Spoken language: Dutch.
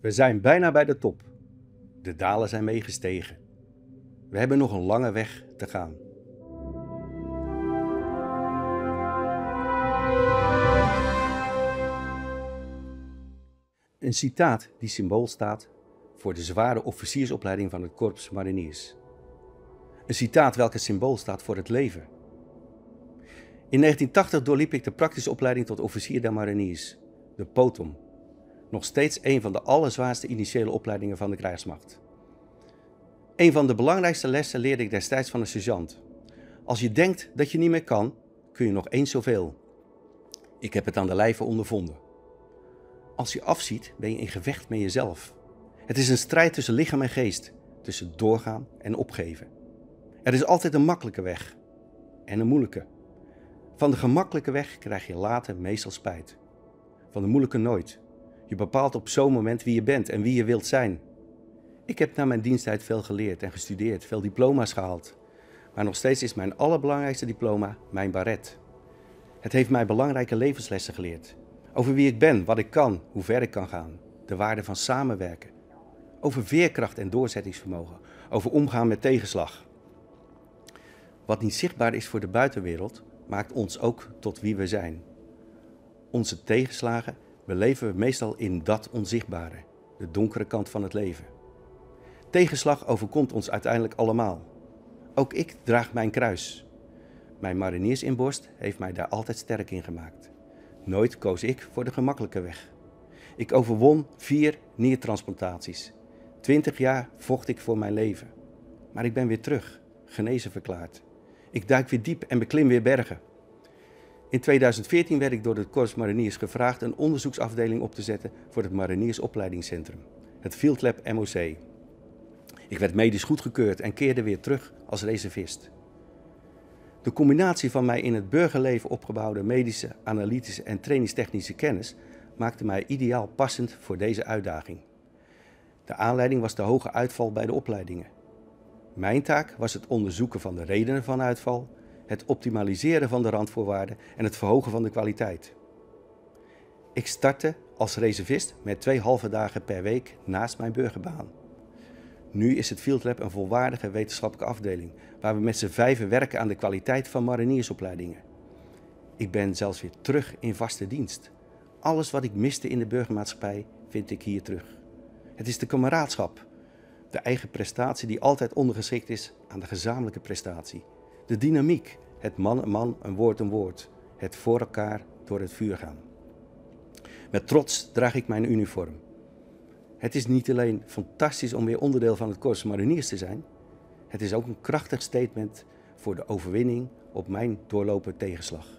We zijn bijna bij de top. De dalen zijn meegestegen. We hebben nog een lange weg te gaan. Een citaat die symbool staat voor de zware officiersopleiding van het Korps Mariniers. Een citaat welke symbool staat voor het leven. In 1980 doorliep ik de praktische opleiding tot officier der Mariniers, de POTOM, nog steeds een van de allerzwaarste initiële opleidingen van de krijgsmacht. Een van de belangrijkste lessen leerde ik destijds van een sergeant. Als je denkt dat je niet meer kan, kun je nog eens zoveel. Ik heb het aan de lijve ondervonden. Als je afziet, ben je in gevecht met jezelf. Het is een strijd tussen lichaam en geest, tussen doorgaan en opgeven. Er is altijd een makkelijke weg en een moeilijke. Van de gemakkelijke weg krijg je later meestal spijt. Van de moeilijke nooit. Je bepaalt op zo'n moment wie je bent en wie je wilt zijn. Ik heb na mijn diensttijd veel geleerd en gestudeerd, veel diploma's gehaald. Maar nog steeds is mijn allerbelangrijkste diploma mijn baret. Het heeft mij belangrijke levenslessen geleerd. Over wie ik ben, wat ik kan, hoe ver ik kan gaan. De waarde van samenwerken. Over veerkracht en doorzettingsvermogen. Over omgaan met tegenslag. Wat niet zichtbaar is voor de buitenwereld, maakt ons ook tot wie we zijn. Onze tegenslagen we leven meestal in dat onzichtbare, de donkere kant van het leven. Tegenslag overkomt ons uiteindelijk allemaal. Ook ik draag mijn kruis. Mijn mariniersinborst heeft mij daar altijd sterk in gemaakt. Nooit koos ik voor de gemakkelijke weg. Ik overwon vier niertransplantaties. Twintig jaar vocht ik voor mijn leven. Maar ik ben weer terug, genezen verklaard. Ik duik weer diep en beklim weer bergen. In 2014 werd ik door het Korps Mariniers gevraagd een onderzoeksafdeling op te zetten voor het Mariniers het Field Lab MOC. Ik werd medisch goedgekeurd en keerde weer terug als reservist. De combinatie van mij in het burgerleven opgebouwde medische, analytische en trainingstechnische kennis maakte mij ideaal passend voor deze uitdaging. De aanleiding was de hoge uitval bij de opleidingen. Mijn taak was het onderzoeken van de redenen van uitval het optimaliseren van de randvoorwaarden en het verhogen van de kwaliteit. Ik startte als reservist met twee halve dagen per week naast mijn burgerbaan. Nu is het Field Lab een volwaardige wetenschappelijke afdeling, waar we met z'n vijven werken aan de kwaliteit van mariniersopleidingen. Ik ben zelfs weer terug in vaste dienst. Alles wat ik miste in de burgermaatschappij vind ik hier terug. Het is de kameraadschap, de eigen prestatie die altijd ondergeschikt is aan de gezamenlijke prestatie. De dynamiek, het man een man, een woord een woord, het voor elkaar door het vuur gaan. Met trots draag ik mijn uniform. Het is niet alleen fantastisch om weer onderdeel van het Korps Mariniers te zijn, het is ook een krachtig statement voor de overwinning op mijn doorlopende tegenslag.